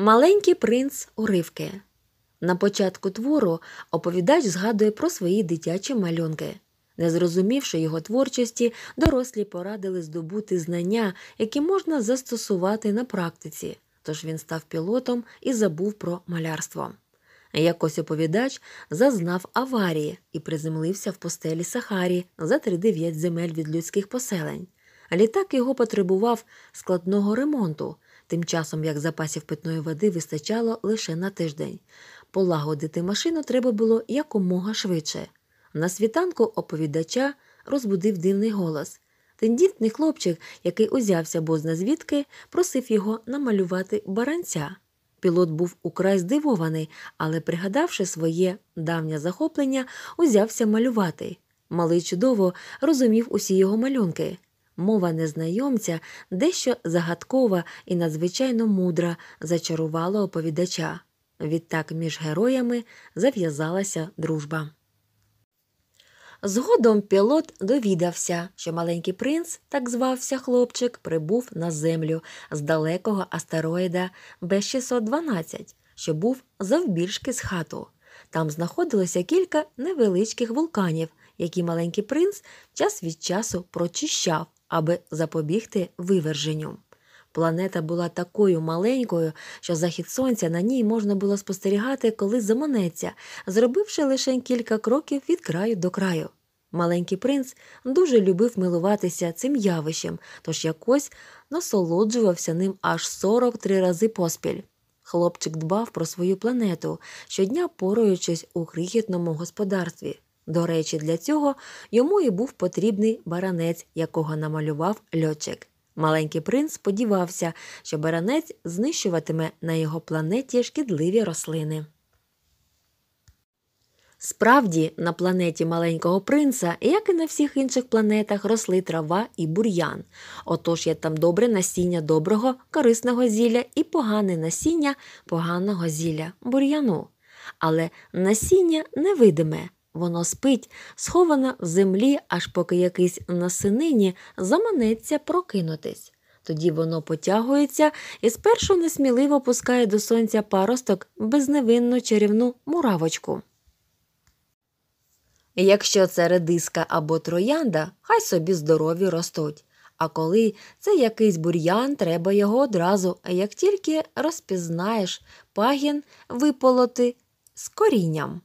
Маленький принц уривки. На початку твору оповідач згадує про свої дитячі малюнки. Не зрозумівши його творчості, дорослі порадили здобути знання, які можна застосувати на практиці, тож він став пілотом і забув про малярство. Якось оповідач зазнав аварії і приземлився в постелі Сахарі за 39 земель від людських поселень. Літак його потребував складного ремонту тим часом як запасів питної води вистачало лише на тиждень. Полагодити машину треба було якомога швидше. На світанку оповідача розбудив дивний голос. Тендітний хлопчик, який узявся бозна звідки, просив його намалювати баранця. Пілот був украй здивований, але, пригадавши своє давнє захоплення, узявся малювати. Малий чудово розумів усі його малюнки. Мова незнайомця дещо загадкова і надзвичайно мудра зачарувала оповідача. Відтак між героями зав'язалася дружба. Згодом пілот довідався, що маленький принц, так звався хлопчик, прибув на землю з далекого астероїда Б612, що був завбільшки з хату. Там знаходилося кілька невеличких вулканів, які маленький принц час від часу прочищав, аби запобігти виверженню. Планета була такою маленькою, що захід сонця на ній можна було спостерігати, коли заманеться, зробивши лише кілька кроків від краю до краю. Маленький принц дуже любив милуватися цим явищем, тож якось насолоджувався ним аж 43 рази поспіль. Хлопчик дбав про свою планету, щодня поруючись у крихітному господарстві. До речі, для цього йому і був потрібний баранець, якого намалював льотчик. Маленький принц сподівався, що баранець знищуватиме на його планеті шкідливі рослини. Справді, на планеті маленького принца, як і на всіх інших планетах, росли трава і бур'ян. Отож є там добре насіння доброго, корисного зілля і погане насіння поганого зілля бур'яну. Але насіння невидиме. Воно спить, сховане в землі, аж поки якийсь на синині заманеться прокинутись. Тоді воно потягується і спершу несміливо пускає до сонця паросток безневинну чарівну муравочку. Якщо це редиска або троянда, хай собі здорові ростуть. А коли це якийсь бур'ян, треба його одразу, як тільки розпізнаєш пагін виполоти з корінням.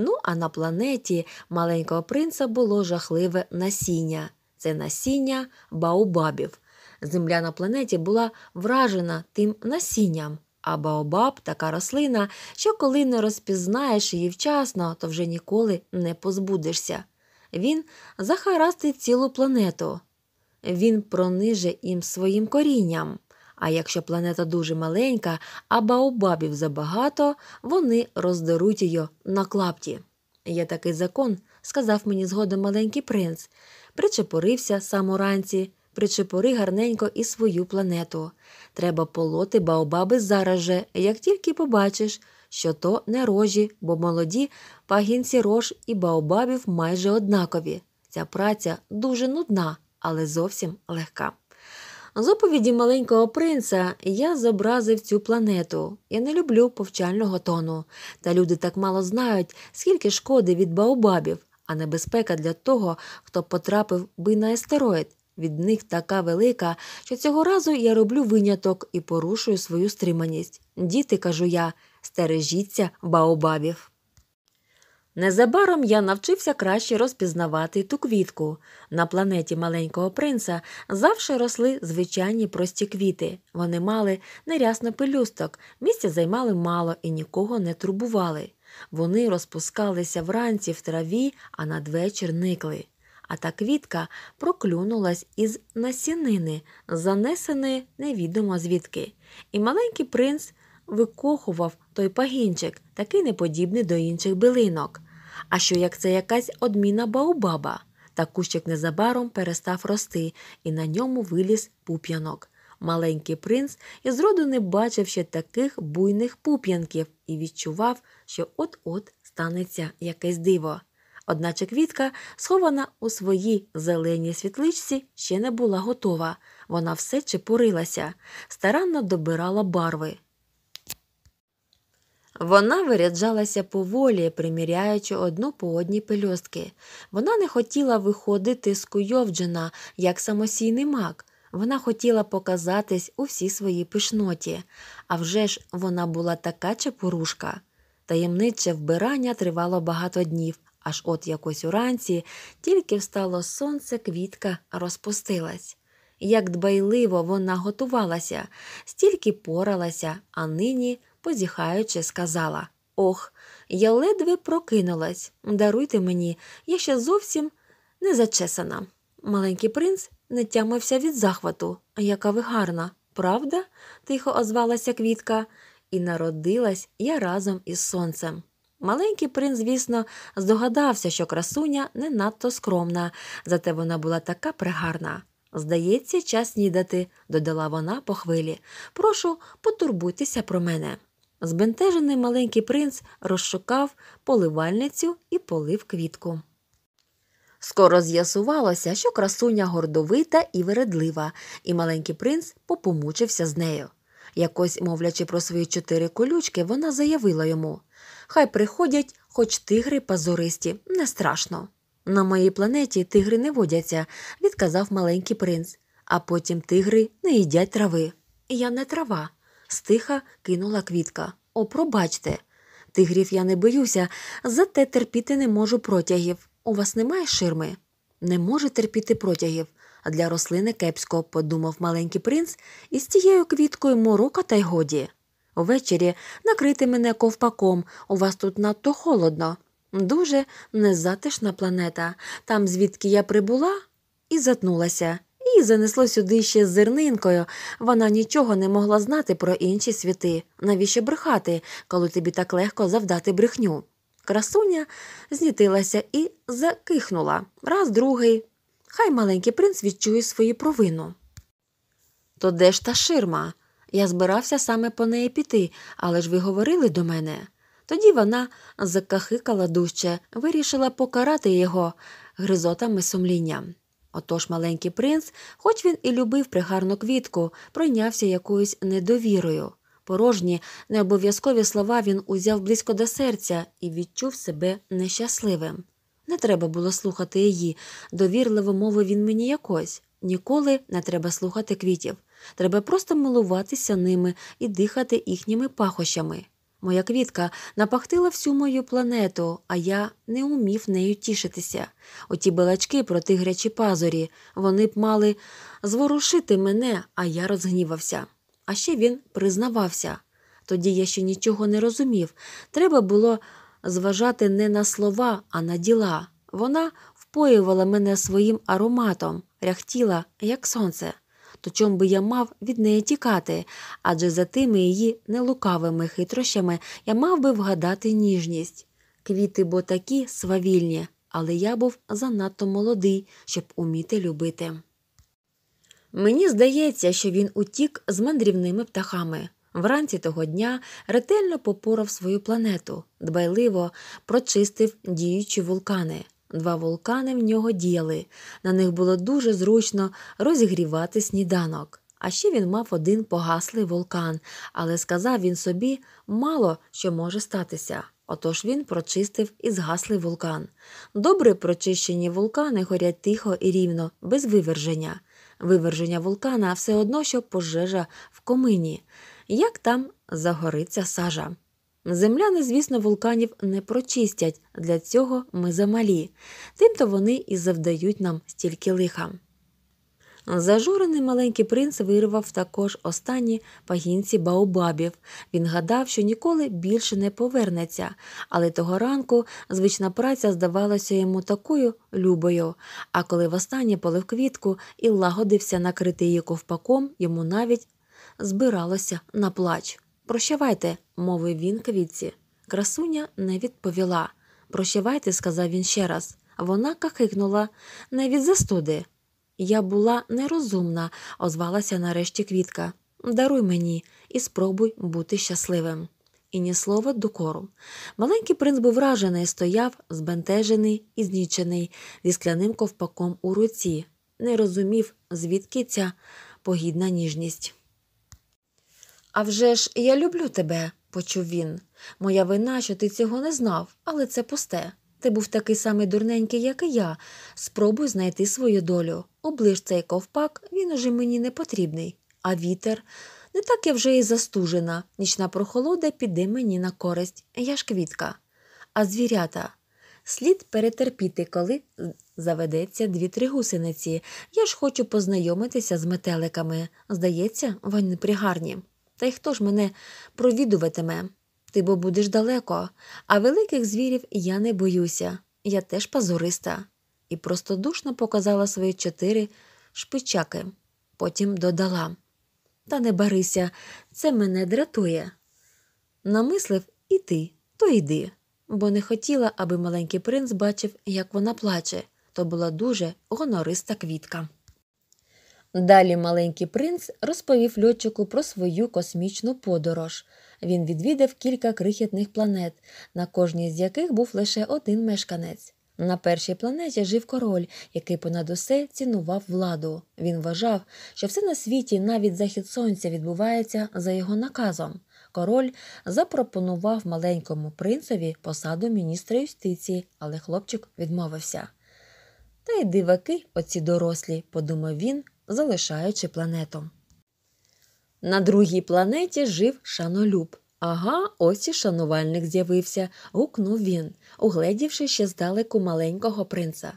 Ну, а на планеті маленького принца було жахливе насіння. Це насіння баобабів. Земля на планеті була вражена тим насінням, а баобаб така рослина, що коли не розпізнаєш її вчасно, то вже ніколи не позбудешся. Він захарастить цілу планету. Він прониже їм своїм корінням. А якщо планета дуже маленька, а баобабів забагато, вони роздеруть її на клапті. Є такий закон, сказав мені згодом маленький принц, причепорився сам уранці, причепори гарненько і свою планету. Треба полоти баобаби зараз же, як тільки побачиш, що то не рожі, бо молоді пагінці рож і баобабів майже однакові. Ця праця дуже нудна, але зовсім легка. З оповіді маленького принца я зобразив цю планету. Я не люблю повчального тону. Та люди так мало знають, скільки шкоди від баобабів, а небезпека для того, хто потрапив би на астероїд. Від них така велика, що цього разу я роблю виняток і порушую свою стриманість. Діти, кажу я, стережіться баобабів. Незабаром я навчився краще розпізнавати ту квітку. На планеті маленького принца завжди росли звичайні прості квіти. Вони мали нерясно пелюсток, місця займали мало і нікого не турбували. Вони розпускалися вранці в траві, а надвечір никли. А та квітка проклюнулась із насінини, занесеної невідомо звідки. І маленький принц викохував той пагінчик, такий неподібний до інших билинок. А що як це якась одміна Баобаба? Та кущик незабаром перестав рости, і на ньому виліз пуп'янок. Маленький принц із роду не бачив ще таких буйних пуп'янків і відчував, що от-от станеться якесь диво. Одначе квітка, схована у своїй зеленій світличці, ще не була готова. Вона все чепурилася, старанно добирала барви. Вона виряджалася поволі, приміряючи одну по одній пельостки. Вона не хотіла виходити скуйовджена, як самосійний мак. Вона хотіла показатись у всій своїй пишноті, а вже ж вона була така чепурушка. Таємниче вбирання тривало багато днів, аж от якось уранці тільки встало сонце, квітка розпустилась. Як дбайливо вона готувалася, стільки поралася, а нині позіхаючи, сказала Ох, я ледве прокинулась. Даруйте мені, я ще зовсім не зачесана. Маленький принц не тямився від захвату. Яка ви гарна, правда? тихо озвалася квітка, і народилась я разом із сонцем. Маленький принц, звісно, здогадався, що красуня не надто скромна, зате вона була така пригарна. Здається, час снідати, додала вона по хвилі. Прошу потурбуйтеся про мене. Збентежений маленький принц розшукав поливальницю і полив квітку. Скоро з'ясувалося, що красуня гордовита і вередлива, і маленький принц попомучився з нею. Якось, мовлячи про свої чотири колючки, вона заявила йому Хай приходять, хоч тигри пазуристі, не страшно. На моїй планеті тигри не водяться, відказав маленький принц, а потім тигри не їдять трави. Я не трава стиха кинула квітка. О, пробачте. Тигрів я не боюся, зате терпіти не можу протягів. У вас немає ширми? Не можу терпіти протягів, а для рослини кепсько, подумав маленький принц, і з цією квіткою морока та й годі. Ввечері накрити мене ковпаком, у вас тут надто холодно. Дуже незатишна планета. Там, звідки я прибула, і затнулася і занесло сюди ще з зернинкою. Вона нічого не могла знати про інші світи. Навіщо брехати, коли тобі так легко завдати брехню? Красуня знітилася і закихнула раз другий. Хай маленький принц відчує свою провину. То де ж та ширма? Я збирався саме по неї піти, але ж ви говорили до мене. Тоді вона закахикала дужче, вирішила покарати його гризотами сумління. Отож маленький принц, хоч він і любив пригарну квітку, пройнявся якоюсь недовірою. Порожні, необов'язкові слова він узяв близько до серця і відчув себе нещасливим. Не треба було слухати її, довірливо мовив він мені якось. Ніколи не треба слухати квітів. Треба просто милуватися ними і дихати їхніми пахощами. Моя квітка напахтила всю мою планету, а я не умів нею тішитися. Оті балачки про тигрячі пазорі вони б мали зворушити мене, а я розгнівався. А ще він признавався. Тоді я ще нічого не розумів. Треба було зважати не на слова, а на діла. Вона впоювала мене своїм ароматом, ряхтіла, як сонце то чом би я мав від неї тікати, адже за тими її нелукавими хитрощами я мав би вгадати ніжність. Квіти бо такі свавільні, але я був занадто молодий, щоб уміти любити. Мені здається, що він утік з мандрівними птахами. Вранці того дня ретельно попорав свою планету, дбайливо прочистив діючі вулкани. Два вулкани в нього діяли, на них було дуже зручно розігрівати сніданок. А ще він мав один погаслий вулкан, але сказав він собі мало що може статися. Отож він прочистив і згаслий вулкан. Добре прочищені вулкани горять тихо і рівно, без виверження. Виверження вулкана все одно, що пожежа в комині. Як там загориться сажа? Земляни, звісно, вулканів не прочистять, для цього ми замалі, тим то вони і завдають нам стільки лиха. Зажурений маленький принц вирвав також останні пагінці баобабів. Він гадав, що ніколи більше не повернеться, але того ранку звична праця здавалася йому такою любою. А коли востаннє полив квітку і лагодився накрити її ковпаком, йому навіть збиралося на плач. Прощавайте, мовив він квітці. Красуня не відповіла. Прощавайте, сказав він ще раз. Вона кахикнула не від застуди. Я була нерозумна, озвалася нарешті квітка. Даруй мені і спробуй бути щасливим. І ні слова докору. Маленький принц був вражений, стояв, збентежений і знічений, зі скляним ковпаком у руці, не розумів, звідки ця погідна ніжність. «А вже ж я люблю тебе, почув він. Моя вина, що ти цього не знав, але це пусте. Ти був такий самий дурненький, як і я. Спробуй знайти свою долю. Оближ цей ковпак, він уже мені не потрібний. А вітер не так я вже і застужена. Нічна прохолода піде мені на користь. Я ж квітка. А звірята. Слід перетерпіти, коли заведеться дві-три гусениці. Я ж хочу познайомитися з метеликами. Здається, вони пригарні. Та й хто ж мене провідуватиме? Ти бо будеш далеко, а великих звірів я не боюся, я теж пазуриста. І простодушно показала свої чотири шпичаки, потім додала Та не барися, це мене дратує. Намислив і ти, то йди, бо не хотіла, аби маленький принц бачив, як вона плаче, то була дуже гонориста квітка. Далі маленький принц розповів льотчику про свою космічну подорож. Він відвідав кілька крихітних планет, на кожній з яких був лише один мешканець. На першій планеті жив король, який понад усе цінував владу. Він вважав, що все на світі, навіть захід сонця, відбувається за його наказом. Король запропонував маленькому принцеві посаду міністра юстиції, але хлопчик відмовився. Та й диваки, оці дорослі, подумав він, залишаючи планету. На другій планеті жив шанолюб. Ага, ось і шанувальник з'явився, гукнув він, угледівши ще здалеку маленького принца.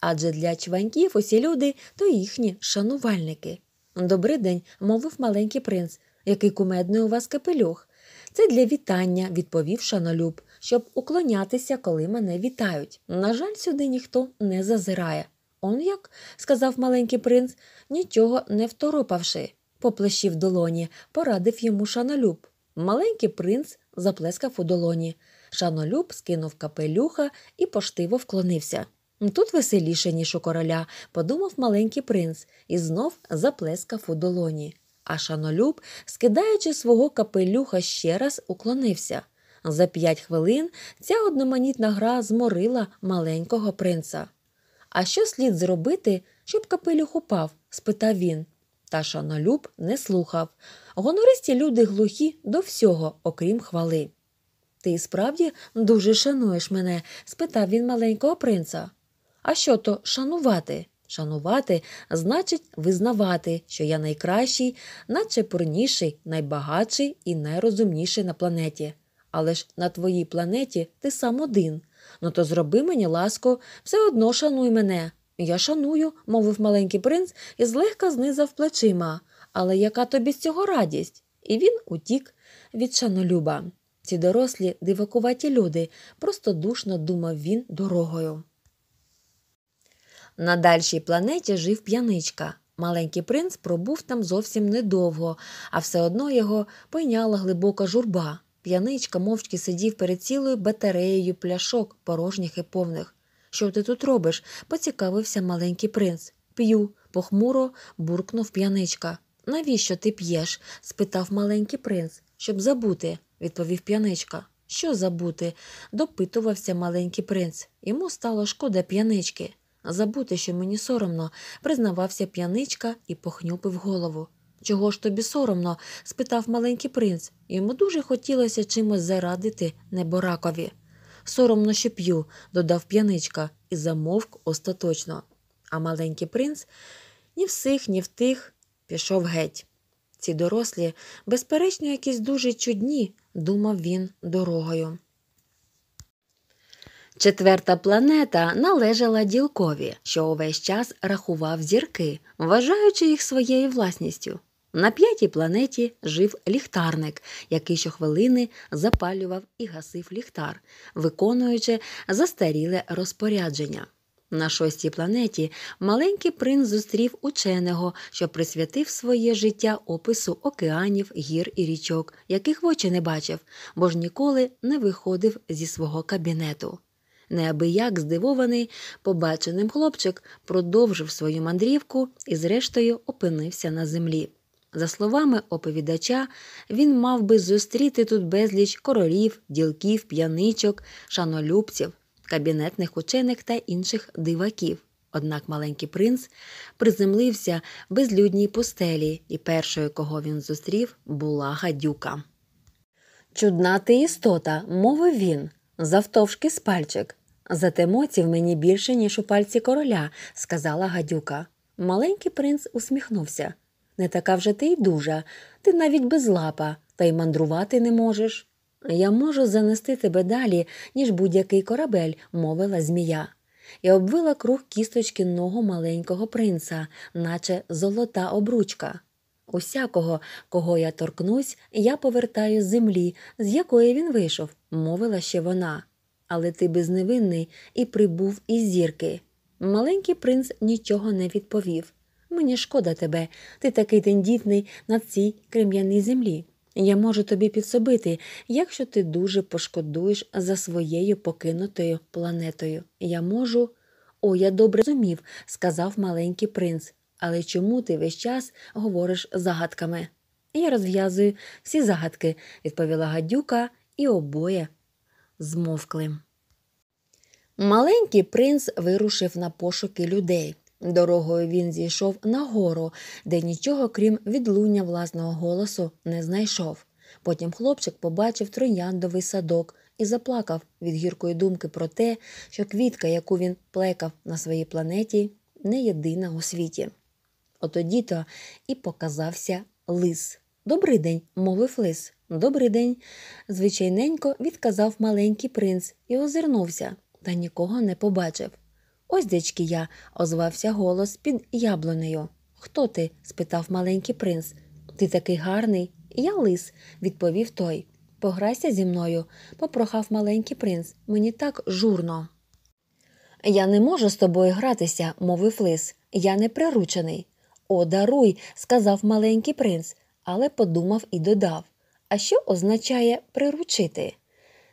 Адже для чваньків усі люди то їхні шанувальники. «Добрий день», – мовив маленький принц, який кумедний у вас капелюх. Це для вітання, відповів шанолюб, щоб уклонятися, коли мене вітають. На жаль, сюди ніхто не зазирає. Он як? сказав маленький принц, нічого не второпавши. По плещі в долоні, порадив йому шанолюб. Маленький принц заплескав у долоні. Шанолюб скинув капелюха і поштиво вклонився. Тут веселіше, ніж у короля, подумав маленький принц і знов заплескав у долоні. А шанолюб, скидаючи свого капелюха, ще раз уклонився. За п'ять хвилин ця одноманітна гра зморила маленького принца. А що слід зробити, щоб капелюх упав? спитав він. Та шанолюб не слухав. Гонористі люди глухі до всього, окрім хвали. Ти справді дуже шануєш мене? спитав він маленького принца. А що то шанувати? Шанувати значить визнавати, що я найкращий, найчепурніший, найбагатший і найрозумніший на планеті. Але ж на твоїй планеті ти сам один. Ну то зроби мені ласку, все одно шануй мене. Я шаную, мовив маленький принц і злегка знизав плечима. Але яка тобі з цього радість? І він утік від шанолюба. Ці дорослі дивакуваті люди, простодушно думав він дорогою. На дальшій планеті жив п'яничка. Маленький принц пробув там зовсім недовго, а все одно його пойняла глибока журба. П'яничка мовчки сидів перед цілою батареєю пляшок, порожніх і повних. Що ти тут робиш? поцікавився маленький принц. П'ю, похмуро буркнув п'яничка. Навіщо ти п'єш? спитав маленький принц. Щоб забути, відповів п'яничка. Що забути? допитувався маленький принц. Йому стало шкода п'янички. Забути, що мені соромно, признавався п'яничка і похнюпив голову. Чого ж тобі соромно? спитав маленький принц. Йому дуже хотілося чимось зарадити неборакові. Соромно що п'ю, додав п'яничка і замовк остаточно. А маленький принц ні в сих, ні в тих пішов геть. Ці дорослі, безперечно, якісь дуже чудні, думав він дорогою. Четверта планета належала ділкові, що увесь час рахував зірки, вважаючи їх своєю власністю. На п'ятій планеті жив ліхтарник, який щохвилини запалював і гасив ліхтар, виконуючи застаріле розпорядження. На шостій планеті маленький принц зустрів ученого, що присвятив своє життя опису океанів, гір і річок, яких в очі не бачив, бо ж ніколи не виходив зі свого кабінету. Неабияк здивований, побаченим хлопчик продовжив свою мандрівку і, зрештою, опинився на землі. За словами оповідача, він мав би зустріти тут безліч королів, ділків, п'яничок, шанолюбців, кабінетних учених та інших диваків. Однак маленький принц приземлився в безлюдній пустелі, і першою, кого він зустрів, була гадюка. Чудна ти істота, мовив він, завтовшки з пальчик. Зате моців мені більше, ніж у пальці короля, сказала гадюка. Маленький принц усміхнувся. Не така вже ти й дужа, ти навіть без лапа, та й мандрувати не можеш. Я можу занести тебе далі, ніж будь-який корабель, мовила змія. і обвила круг кісточки ногу маленького принца, наче золота обручка. Усякого, кого я торкнусь, я повертаю з землі, з якої він вийшов, мовила ще вона. Але ти безневинний і прибув із зірки. Маленький принц нічого не відповів. Мені шкода тебе, ти такий тендітний на цій крем'яній землі. Я можу тобі підсобити, якщо ти дуже пошкодуєш за своєю покинутою планетою. Я можу. О, я добре зумів, сказав маленький принц. Але чому ти весь час говориш загадками? Я розв'язую всі загадки, відповіла гадюка, і обоє змовкли. Маленький принц вирушив на пошуки людей. Дорогою він зійшов на гору, де нічого, крім відлуння власного голосу, не знайшов. Потім хлопчик побачив трояндовий садок і заплакав від гіркої думки про те, що квітка, яку він плекав на своїй планеті, не єдина у світі. Отоді то і показався лис. «Добрий день», – мовив лис. «Добрий день», – звичайненько відказав маленький принц і озирнувся, та нікого не побачив. Ось дечки я, озвався голос під яблунею. Хто ти? спитав маленький принц. Ти такий гарний, я лис, відповів той. Пограйся зі мною, попрохав маленький принц. Мені так журно. Я не можу з тобою гратися, мовив лис. Я не приручений. О, даруй, сказав маленький принц, але подумав і додав. А що означає приручити?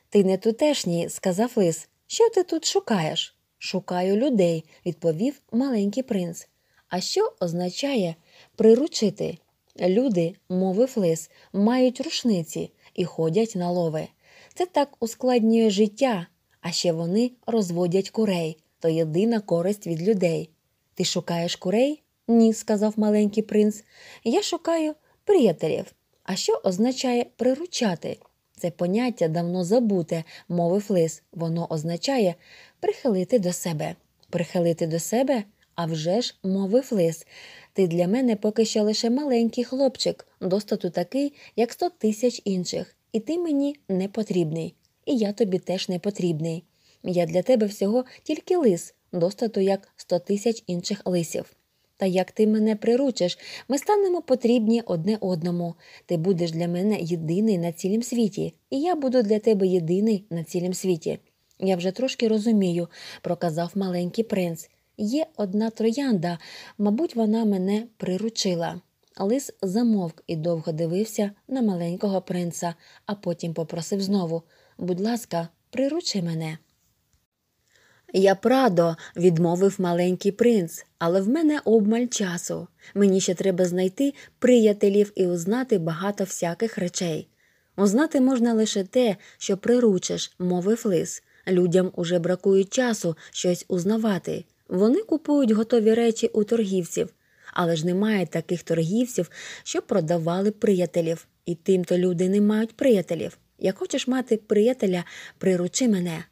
Ти не тутешній, сказав лис. Що ти тут шукаєш? Шукаю людей, відповів маленький принц. А що означає приручити? Люди, мовив лис, мають рушниці і ходять на лови. Це так ускладнює життя, а ще вони розводять курей то єдина користь від людей. Ти шукаєш курей? Ні, сказав маленький принц. Я шукаю приятелів. А що означає приручати? Це поняття давно забуте, мовив лис. Воно означає прихилити до себе. Прихилити до себе? А вже ж, мовив лис. Ти для мене поки що лише маленький хлопчик, достату такий, як сто тисяч інших, і ти мені не потрібний, і я тобі теж не потрібний. Я для тебе всього тільки лис, достату як сто тисяч інших лисів. Та як ти мене приручиш, ми станемо потрібні одне одному. Ти будеш для мене єдиний на цілім світі, і я буду для тебе єдиний на цілім світі. Я вже трошки розумію, проказав маленький принц. Є одна троянда, мабуть, вона мене приручила. Лис замовк і довго дивився на маленького принца, а потім попросив знову Будь ласка, приручи мене. Я прадо, відмовив маленький принц, але в мене обмаль часу. Мені ще треба знайти приятелів і узнати багато всяких речей. Узнати можна лише те, що приручиш, мовив лис. Людям уже бракує часу щось узнавати. Вони купують готові речі у торгівців, але ж немає таких торгівців, що продавали приятелів, і тим то люди не мають приятелів. Як хочеш мати приятеля, приручи мене.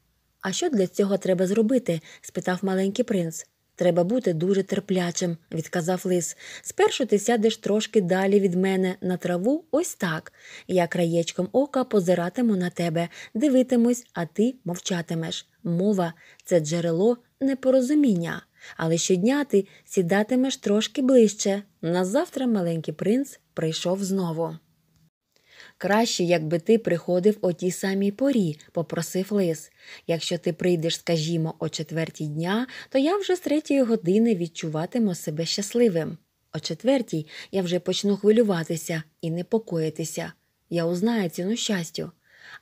А що для цього треба зробити? спитав маленький принц. Треба бути дуже терплячим, відказав лис. Спершу ти сядеш трошки далі від мене на траву, ось так. Я краєчком ока позиратиму на тебе, дивитимусь, а ти мовчатимеш. Мова це джерело непорозуміння. Але щодня ти сідатимеш трошки ближче. Назавтра маленький принц прийшов знову. Краще, якби ти приходив о тій самій порі, попросив лис. Якщо ти прийдеш, скажімо, о четвертій дня, то я вже з третьої години відчуватиму себе щасливим. О четвертій я вже почну хвилюватися і непокоїтися. Я узнаю ціну щастю.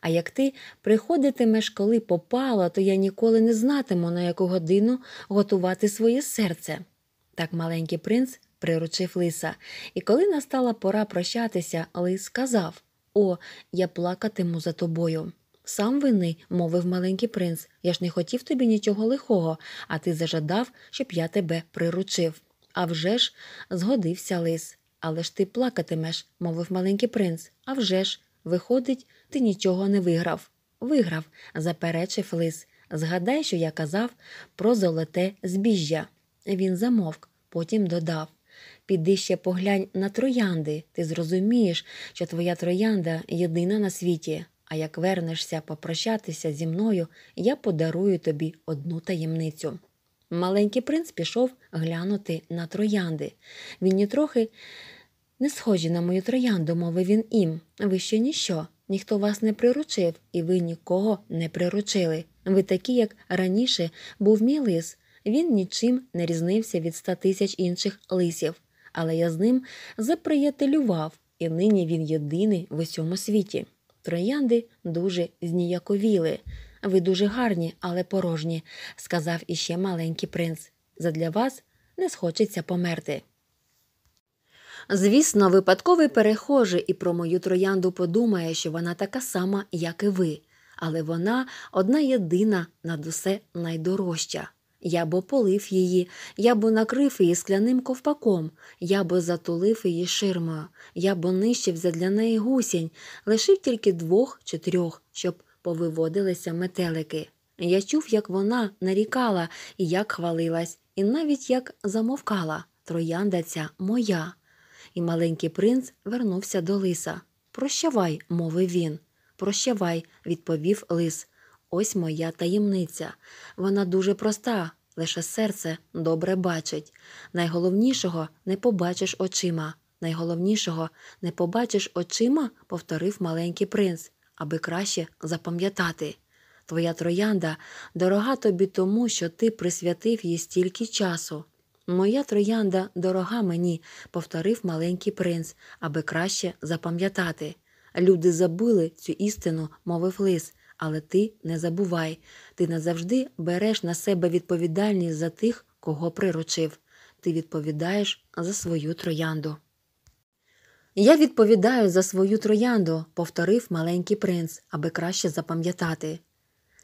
А як ти приходитимеш, коли попало, то я ніколи не знатиму, на яку годину готувати своє серце. Так маленький принц приручив лиса, і коли настала пора прощатися, лис сказав о, я плакатиму за тобою. Сам вини, мовив маленький принц, я ж не хотів тобі нічого лихого, а ти зажадав, щоб я тебе приручив. «А вже ж!» – згодився лис. Але ж ти плакатимеш, мовив маленький принц. «А вже ж!» – виходить, ти нічого не виграв. Виграв, заперечив лис. Згадай, що я казав про золоте збіжжя. Він замовк, потім додав. Піди ще поглянь на троянди, ти зрозумієш, що твоя троянда єдина на світі, а як вернешся попрощатися зі мною, я подарую тобі одну таємницю. Маленький принц пішов глянути на троянди. Він нітрохи не схожі на мою троянду, мовив він їм. Ви ще ніщо, ніхто вас не приручив, і ви нікого не приручили. Ви такі, як раніше, був мій лис, він нічим не різнився від ста тисяч інших лисів, але я з ним заприятелював, і нині він єдиний в усьому світі. Троянди дуже зніяковіли. Ви дуже гарні, але порожні, сказав іще маленький принц. Задля вас не схочеться померти. Звісно, випадковий перехожий і про мою троянду подумає, що вона така сама, як і ви, але вона одна єдина над усе найдорожча. Я б полив її, я б накрив її скляним ковпаком, я б затулив її ширмою, я б нищив задля неї гусінь, лишив тільки двох чи трьох, щоб повиводилися метелики. Я чув, як вона нарікала і як хвалилась, і навіть як замовкала троянда ця моя. І маленький принц вернувся до лиса. Прощавай, мовив він. Прощавай, відповів лис. Ось моя таємниця. Вона дуже проста, лише серце добре бачить. Найголовнішого не побачиш очима. Найголовнішого не побачиш очима, повторив маленький принц, аби краще запам'ятати. Твоя троянда дорога тобі тому, що ти присвятив їй стільки часу. Моя троянда дорога мені, повторив маленький принц, аби краще запам'ятати. Люди забули цю істину, мовив лис але ти не забувай, ти назавжди береш на себе відповідальність за тих, кого приручив. Ти відповідаєш за свою троянду. Я відповідаю за свою троянду, повторив маленький принц, аби краще запам'ятати.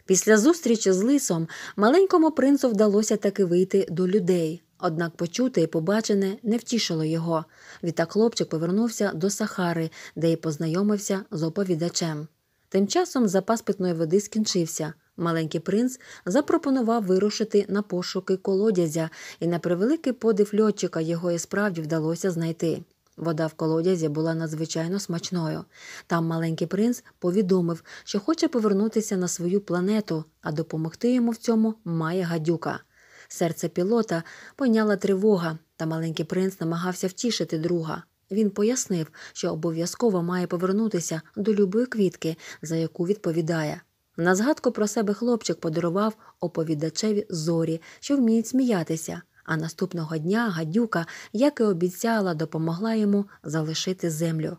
Після зустрічі з лисом маленькому принцу вдалося таки вийти до людей, однак почути і побачене не втішило його. Відтак хлопчик повернувся до Сахари, де й познайомився з оповідачем. Тим часом запас питної води скінчився. Маленький принц запропонував вирушити на пошуки колодязя, і на превеликий подив льотчика його і справді вдалося знайти. Вода в колодязі була надзвичайно смачною. Там маленький принц повідомив, що хоче повернутися на свою планету, а допомогти йому в цьому має гадюка. Серце пілота пойняла тривога, та маленький принц намагався втішити друга. Він пояснив, що обов'язково має повернутися до любої квітки, за яку відповідає. На згадку про себе хлопчик подарував оповідачеві зорі, що вміють сміятися. А наступного дня гадюка, як і обіцяла, допомогла йому залишити землю.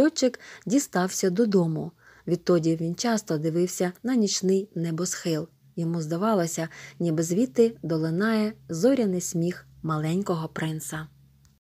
Льотчик дістався додому. Відтоді він часто дивився на нічний небосхил. Йому здавалося, ніби звідти долинає зоряний сміх маленького принца.